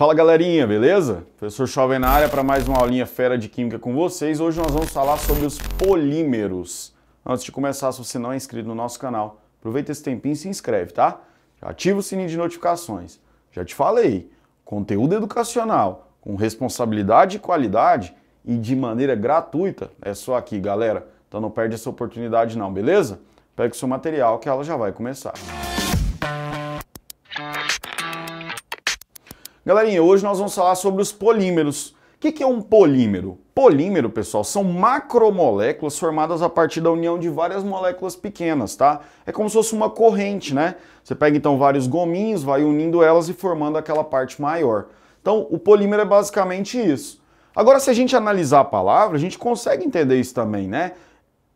Fala galerinha, beleza? Professor Jovem na área para mais uma aulinha fera de química com vocês. Hoje nós vamos falar sobre os polímeros. Antes de começar, se você não é inscrito no nosso canal, aproveita esse tempinho e se inscreve, tá? Ativa o sininho de notificações. Já te falei, conteúdo educacional com responsabilidade e qualidade e de maneira gratuita é só aqui, galera. Então não perde essa oportunidade não, beleza? Pega o seu material que a aula já vai começar. Música Galerinha, hoje nós vamos falar sobre os polímeros. O que, que é um polímero? Polímero, pessoal, são macromoléculas formadas a partir da união de várias moléculas pequenas, tá? É como se fosse uma corrente, né? Você pega então vários gominhos, vai unindo elas e formando aquela parte maior. Então, o polímero é basicamente isso. Agora, se a gente analisar a palavra, a gente consegue entender isso também, né?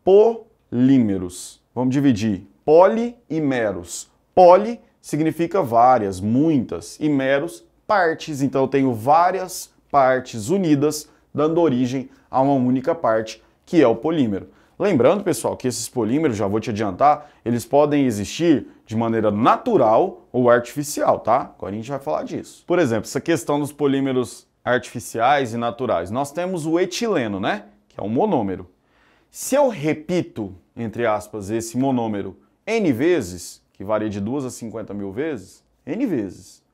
Polímeros. Vamos dividir. Poli e meros. Poli significa várias, muitas, e meros partes, então eu tenho várias partes unidas, dando origem a uma única parte, que é o polímero. Lembrando, pessoal, que esses polímeros, já vou te adiantar, eles podem existir de maneira natural ou artificial, tá? Agora a gente vai falar disso. Por exemplo, essa questão dos polímeros artificiais e naturais. Nós temos o etileno, né? Que é um monômero. Se eu repito, entre aspas, esse monômero N vezes, que varia de 2 a 50 mil vezes, N vezes,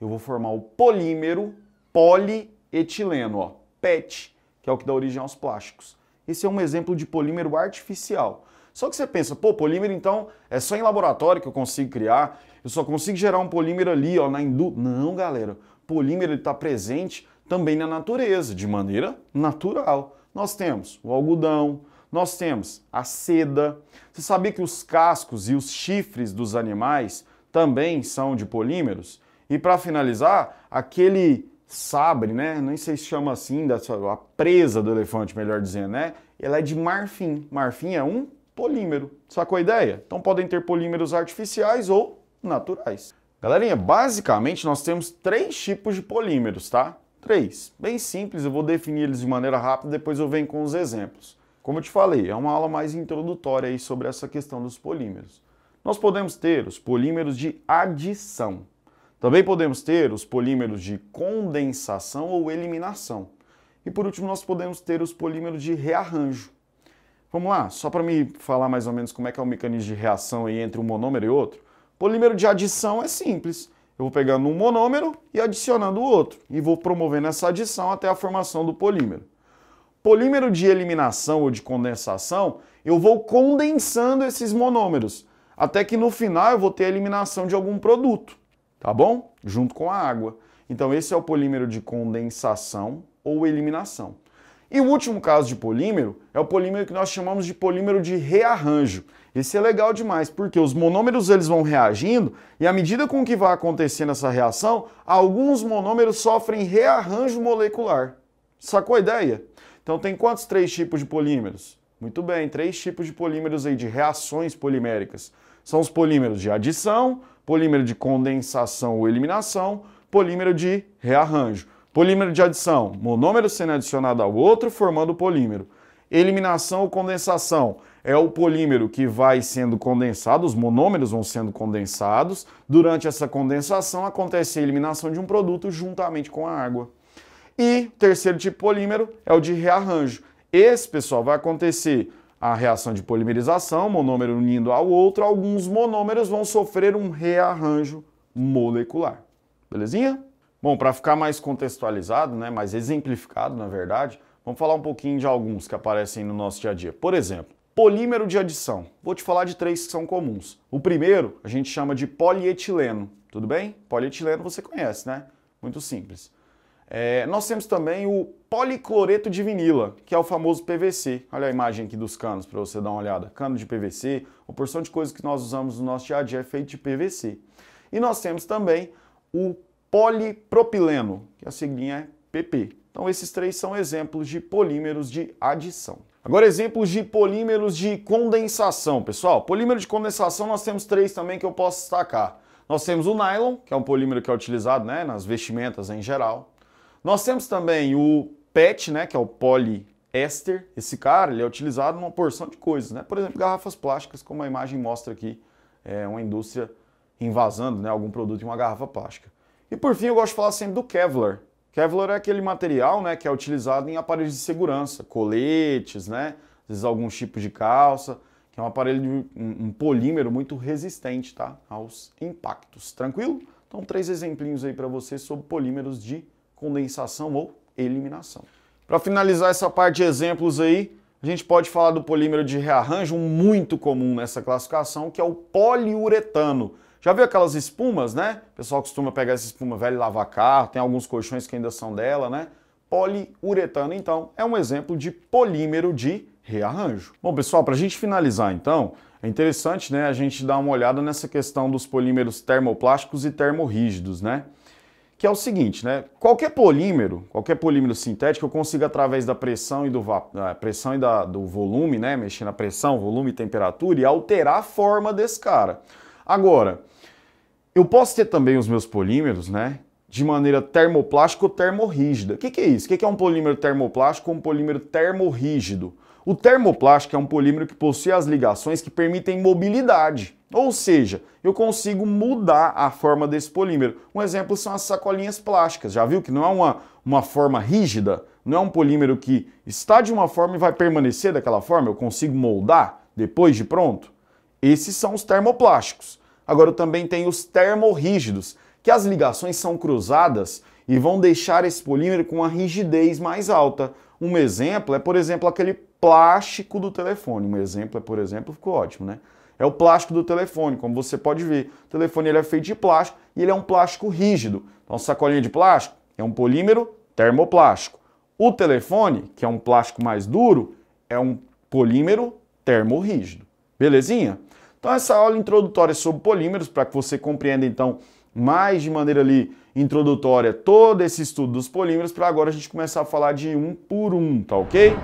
eu vou formar o polímero polietileno, ó, PET, que é o que dá origem aos plásticos. Esse é um exemplo de polímero artificial. Só que você pensa, pô, polímero então é só em laboratório que eu consigo criar, eu só consigo gerar um polímero ali, ó, na indústria. Não, galera, polímero está presente também na natureza, de maneira natural. Nós temos o algodão, nós temos a seda. Você sabia que os cascos e os chifres dos animais também são de polímeros? E para finalizar, aquele sabre, né? Não sei se chama assim, dessa, a presa do elefante, melhor dizendo, né? Ela é de marfim. Marfim é um polímero. Sacou a ideia? Então podem ter polímeros artificiais ou naturais. Galerinha, basicamente nós temos três tipos de polímeros, tá? Três. Bem simples, eu vou definir eles de maneira rápida, depois eu venho com os exemplos. Como eu te falei, é uma aula mais introdutória aí sobre essa questão dos polímeros. Nós podemos ter os polímeros de adição. Também podemos ter os polímeros de condensação ou eliminação. E por último, nós podemos ter os polímeros de rearranjo. Vamos lá, só para me falar mais ou menos como é que é o mecanismo de reação aí entre um monômero e outro. Polímero de adição é simples. Eu vou pegando um monômero e adicionando o outro, e vou promovendo essa adição até a formação do polímero. Polímero de eliminação ou de condensação, eu vou condensando esses monômeros, até que no final eu vou ter a eliminação de algum produto tá bom? Junto com a água. Então esse é o polímero de condensação ou eliminação. E o último caso de polímero é o polímero que nós chamamos de polímero de rearranjo. Esse é legal demais, porque os monômeros eles vão reagindo e à medida com que vai acontecendo essa reação, alguns monômeros sofrem rearranjo molecular. Sacou a ideia? Então tem quantos três tipos de polímeros? Muito bem, três tipos de polímeros aí de reações poliméricas. São os polímeros de adição, polímero de condensação ou eliminação, polímero de rearranjo. Polímero de adição, monômero sendo adicionado ao outro, formando o polímero. Eliminação ou condensação é o polímero que vai sendo condensado, os monômeros vão sendo condensados. Durante essa condensação acontece a eliminação de um produto juntamente com a água. E terceiro tipo de polímero é o de rearranjo. Esse, pessoal, vai acontecer a reação de polimerização, monômero unindo ao outro, alguns monômeros vão sofrer um rearranjo molecular. Belezinha? Bom, para ficar mais contextualizado, né, mais exemplificado, na verdade, vamos falar um pouquinho de alguns que aparecem no nosso dia a dia. Por exemplo, polímero de adição. Vou te falar de três que são comuns. O primeiro a gente chama de polietileno, tudo bem? Polietileno você conhece, né? Muito simples. É, nós temos também o policloreto de vinila, que é o famoso PVC. Olha a imagem aqui dos canos para você dar uma olhada. Cano de PVC, uma porção de coisas que nós usamos no nosso dia a dia é feito de PVC. E nós temos também o polipropileno, que é a siglinha é PP. Então esses três são exemplos de polímeros de adição. Agora exemplos de polímeros de condensação, pessoal. Polímero de condensação nós temos três também que eu posso destacar. Nós temos o nylon, que é um polímero que é utilizado né, nas vestimentas em geral. Nós temos também o PET, né, que é o poliéster. Esse cara ele é utilizado numa porção de coisas, né? Por exemplo, garrafas plásticas, como a imagem mostra aqui, é uma indústria invasando né, algum produto em uma garrafa plástica. E por fim, eu gosto de falar sempre do Kevlar. Kevlar é aquele material né, que é utilizado em aparelhos de segurança, coletes, né, às vezes alguns tipos de calça, que é um aparelho, um, um polímero muito resistente tá, aos impactos. Tranquilo? Então, três exemplinhos aí para vocês sobre polímeros de condensação ou eliminação. Para finalizar essa parte de exemplos aí, a gente pode falar do polímero de rearranjo, muito comum nessa classificação, que é o poliuretano. Já viu aquelas espumas, né? O pessoal costuma pegar essa espuma velha e lavar carro, tem alguns colchões que ainda são dela, né? Poliuretano, então, é um exemplo de polímero de rearranjo. Bom, pessoal, para a gente finalizar, então, é interessante né, a gente dar uma olhada nessa questão dos polímeros termoplásticos e termorrígidos, né? que é o seguinte, né? Qualquer polímero, qualquer polímero sintético, eu consigo através da pressão e do da pressão e da, do volume, né? Mexer na pressão, volume e temperatura e alterar a forma desse cara. Agora, eu posso ter também os meus polímeros, né? De maneira termoplástica ou termorrígida. O que, que é isso? O que, que é um polímero termoplástico ou um polímero termorrígido? O termoplástico é um polímero que possui as ligações que permitem mobilidade. Ou seja, eu consigo mudar a forma desse polímero. Um exemplo são as sacolinhas plásticas. Já viu que não é uma, uma forma rígida? Não é um polímero que está de uma forma e vai permanecer daquela forma? Eu consigo moldar depois de pronto? Esses são os termoplásticos. Agora eu também tenho os termorrígidos, que as ligações são cruzadas e vão deixar esse polímero com uma rigidez mais alta. Um exemplo é, por exemplo, aquele plástico do telefone. Um exemplo é, por exemplo, ficou ótimo, né? É o plástico do telefone, como você pode ver. O telefone ele é feito de plástico e ele é um plástico rígido. Então, sacolinha de plástico é um polímero termoplástico. O telefone, que é um plástico mais duro, é um polímero termorrígido. Belezinha? Então, essa aula introdutória é sobre polímeros, para que você compreenda, então, mais de maneira ali introdutória todo esse estudo dos polímeros, para agora a gente começar a falar de um por um, tá ok?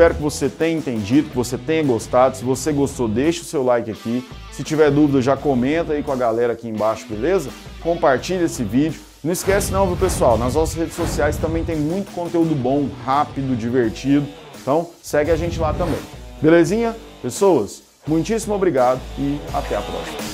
espero que você tenha entendido, que você tenha gostado. Se você gostou, deixa o seu like aqui. Se tiver dúvida, já comenta aí com a galera aqui embaixo, beleza? Compartilha esse vídeo. Não esquece não, viu, pessoal? Nas nossas redes sociais também tem muito conteúdo bom, rápido, divertido. Então, segue a gente lá também. Belezinha? Pessoas, muitíssimo obrigado e até a próxima.